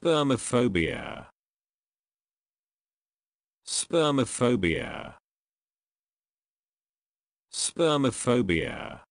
Spermophobia. Spermophobia. Spermophobia.